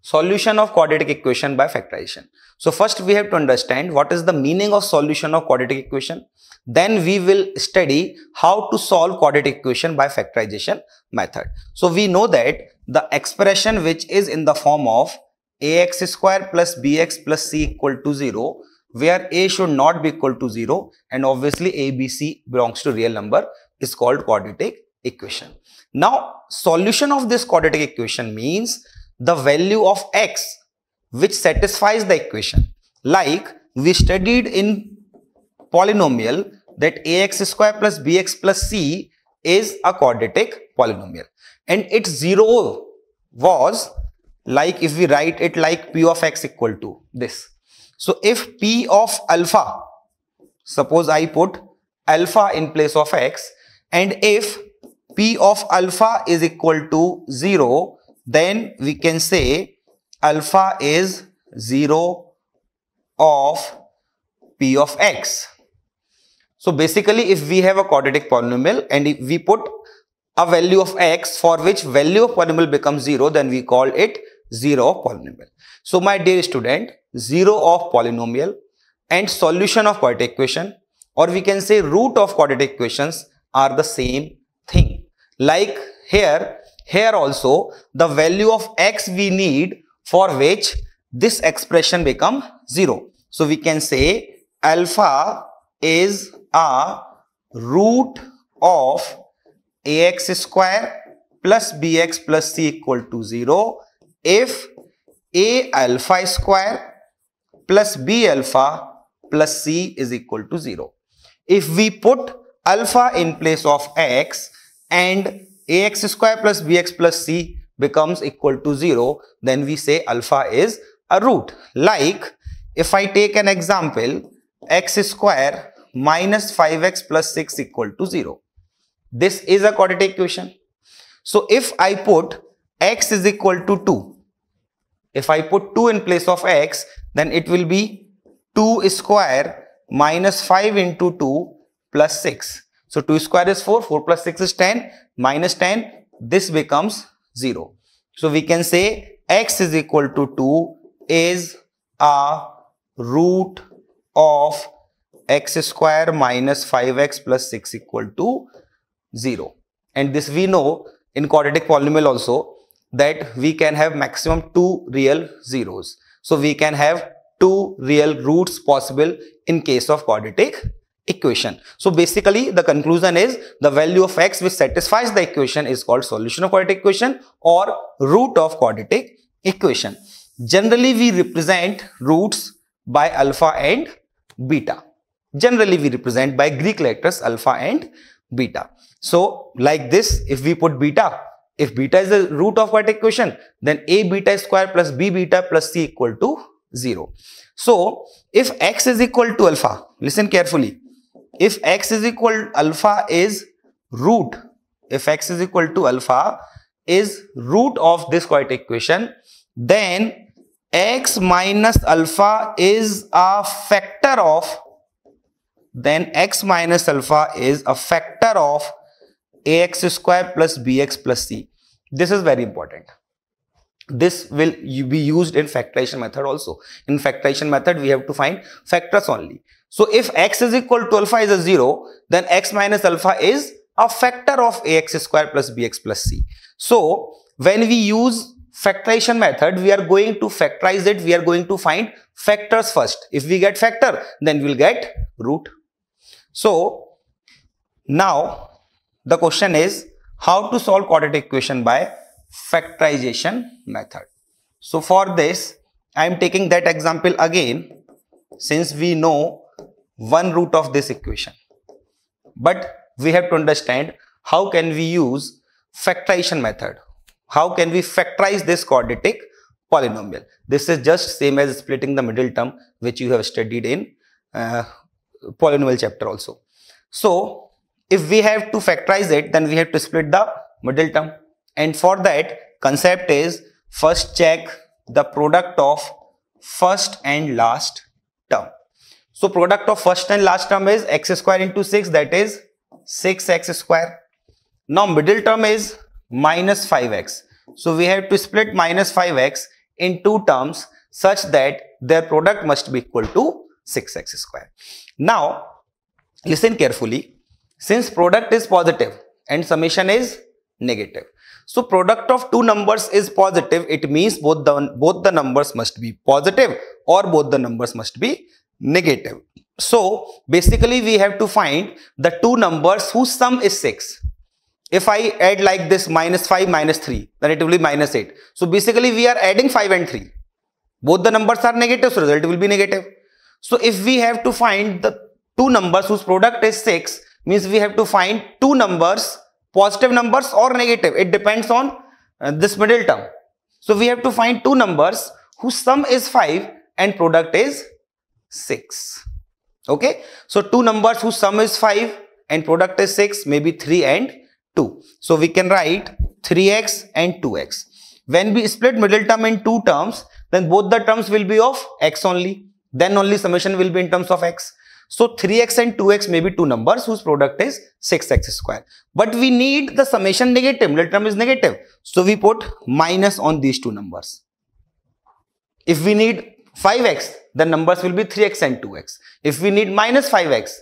Solution of quadratic equation by factorization. So first we have to understand what is the meaning of solution of quadratic equation. Then we will study how to solve quadratic equation by factorization method. So we know that the expression which is in the form of ax square plus bx plus c equal to 0 where a should not be equal to 0 and obviously ABC belongs to real number is called quadratic equation. Now solution of this quadratic equation means the value of x which satisfies the equation like we studied in polynomial that ax square plus bx plus c is a quadratic polynomial and its zero was like if we write it like p of x equal to this so if P of alpha, suppose I put alpha in place of x and if P of alpha is equal to 0, then we can say alpha is 0 of P of x. So basically if we have a quadratic polynomial and if we put a value of x for which value of polynomial becomes 0 then we call it 0 of polynomial. So my dear student, 0 of polynomial and solution of quadratic equation or we can say root of quadratic equations are the same thing. Like here, here also the value of x we need for which this expression become 0. So we can say alpha is a root of ax square plus bx plus c equal to 0 if a alpha square plus b alpha plus c is equal to 0. If we put alpha in place of x and ax square plus bx plus c becomes equal to 0, then we say alpha is a root. Like if I take an example, x square minus 5x plus 6 equal to 0. This is a quadratic equation. So if I put x is equal to 2 if I put 2 in place of x, then it will be 2 square minus 5 into 2 plus 6. So 2 square is 4, 4 plus 6 is 10, minus 10, this becomes 0. So we can say x is equal to 2 is a root of x square minus 5x plus 6 equal to 0. And this we know in quadratic polynomial also that we can have maximum two real zeros. So we can have two real roots possible in case of quadratic equation. So basically the conclusion is the value of x which satisfies the equation is called solution of quadratic equation or root of quadratic equation. Generally we represent roots by alpha and beta. Generally we represent by Greek letters alpha and beta. So like this if we put beta if beta is the root of quadratic equation, then a beta square plus b beta plus c equal to 0. So, if x is equal to alpha, listen carefully. If x is equal alpha is root, if x is equal to alpha is root of this quadratic equation, then x minus alpha is a factor of, then x minus alpha is a factor of ax square plus bx plus c. This is very important. This will be used in factorization method also. In factorization method, we have to find factors only. So if x is equal to alpha is a 0, then x minus alpha is a factor of ax square plus bx plus c. So when we use factorization method, we are going to factorize it. We are going to find factors first. If we get factor, then we will get root. So now the question is how to solve quadratic equation by factorization method. So for this, I am taking that example again since we know one root of this equation. But we have to understand how can we use factorization method. How can we factorize this quadratic polynomial. This is just same as splitting the middle term which you have studied in uh, polynomial chapter also. So if we have to factorize it, then we have to split the middle term. And for that, concept is first check the product of first and last term. So product of first and last term is x square into 6 that is 6x square. Now middle term is minus 5x. So we have to split minus 5x in two terms such that their product must be equal to 6x square. Now listen carefully. Since product is positive and summation is negative. So product of two numbers is positive. It means both the, both the numbers must be positive or both the numbers must be negative. So basically we have to find the two numbers whose sum is 6. If I add like this minus 5 minus 3 then it will be minus 8. So basically we are adding 5 and 3. Both the numbers are negative so result will be negative. So if we have to find the two numbers whose product is 6 means we have to find two numbers positive numbers or negative it depends on uh, this middle term so we have to find two numbers whose sum is 5 and product is 6 okay so two numbers whose sum is 5 and product is 6 maybe 3 and 2 so we can write 3x and 2x when we split middle term in two terms then both the terms will be of x only then only summation will be in terms of x so 3x and 2x may be two numbers whose product is 6x square. But we need the summation negative, middle term is negative. So we put minus on these two numbers. If we need 5x, the numbers will be 3x and 2x. If we need minus 5x,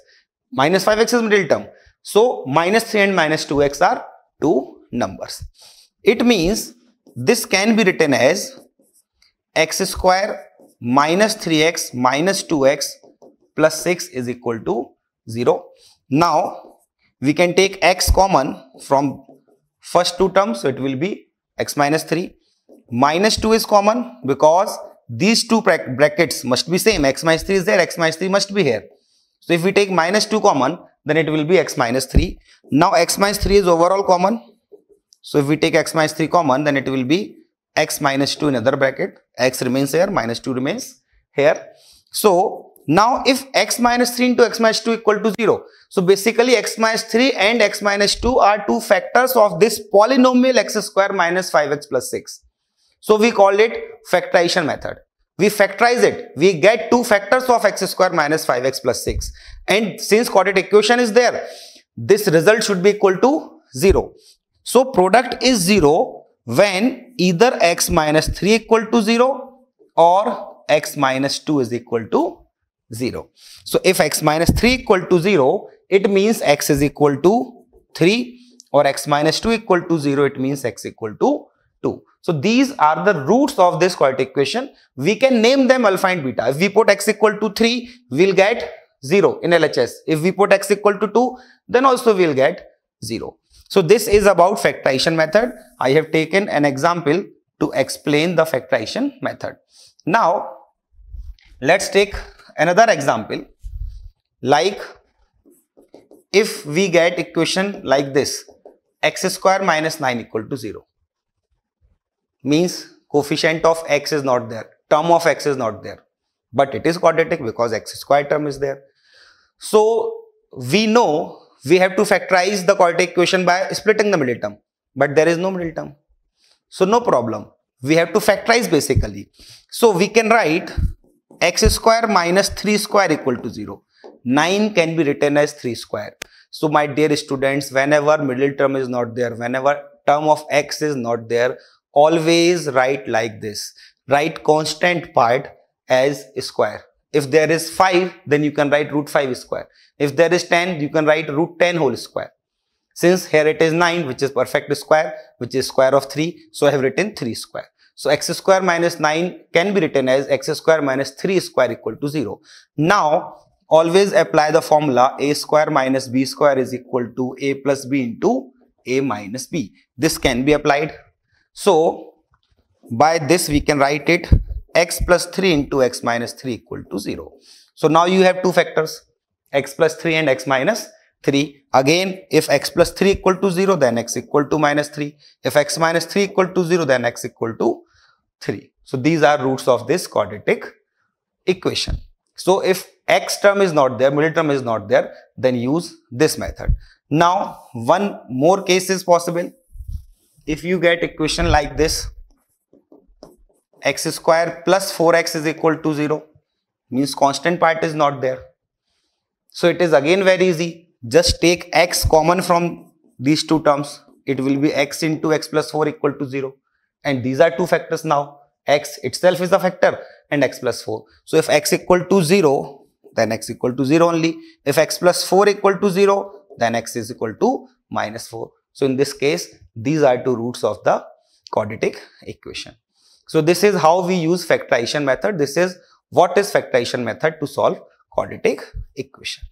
minus 5x is middle term. So minus 3 and minus 2x are two numbers. It means this can be written as x square minus 3x minus 2x plus 6 is equal to 0. Now, we can take x common from first two terms. So, it will be x minus 3. Minus 2 is common because these two brackets must be same. x minus 3 is there, x minus 3 must be here. So, if we take minus 2 common, then it will be x minus 3. Now, x minus 3 is overall common. So, if we take x minus 3 common, then it will be x minus 2 in other bracket. x remains here, minus 2 remains here. So, now if x minus 3 into x minus 2 equal to 0. So basically x minus 3 and x minus 2 are two factors of this polynomial x square minus 5x plus 6. So we called it factorization method. We factorize it. We get two factors of x square minus 5x plus 6. And since quadratic equation is there, this result should be equal to 0. So product is 0 when either x minus 3 equal to 0 or x minus 2 is equal to 0. So if x minus 3 equal to 0, it means x is equal to 3 or x minus 2 equal to 0, it means x equal to 2. So these are the roots of this quadratic equation. We can name them alpha and beta. If we put x equal to 3, we'll get 0 in LHS. If we put x equal to 2, then also we'll get 0. So this is about factorization method. I have taken an example to explain the factorization method. Now, let's take another example like if we get equation like this x square minus 9 equal to 0 means coefficient of x is not there term of x is not there but it is quadratic because x square term is there so we know we have to factorize the quadratic equation by splitting the middle term but there is no middle term so no problem we have to factorize basically so we can write x square minus 3 square equal to 0. 9 can be written as 3 square. So my dear students, whenever middle term is not there, whenever term of x is not there, always write like this. Write constant part as square. If there is 5, then you can write root 5 square. If there is 10, you can write root 10 whole square. Since here it is 9, which is perfect square, which is square of 3. So I have written 3 square. So x square minus 9 can be written as x square minus 3 square equal to 0. Now always apply the formula a square minus b square is equal to a plus b into a minus b. This can be applied. So by this we can write it x plus 3 into x minus 3 equal to 0. So now you have two factors x plus 3 and x minus 3. Again, if x plus 3 equal to 0, then x equal to minus 3. If x minus 3 equal to 0, then x equal to 3. So these are roots of this quadratic equation. So if x term is not there, middle term is not there, then use this method. Now one more case is possible. If you get equation like this, x square plus 4x is equal to 0 means constant part is not there. So it is again very easy. Just take x common from these two terms. It will be x into x plus 4 equal to 0 and these are two factors now. x itself is a factor and x plus 4. So if x equal to 0, then x equal to 0 only. If x plus 4 equal to 0, then x is equal to minus 4. So in this case, these are two roots of the quadratic equation. So this is how we use factorization method. This is what is factorization method to solve quadratic equation.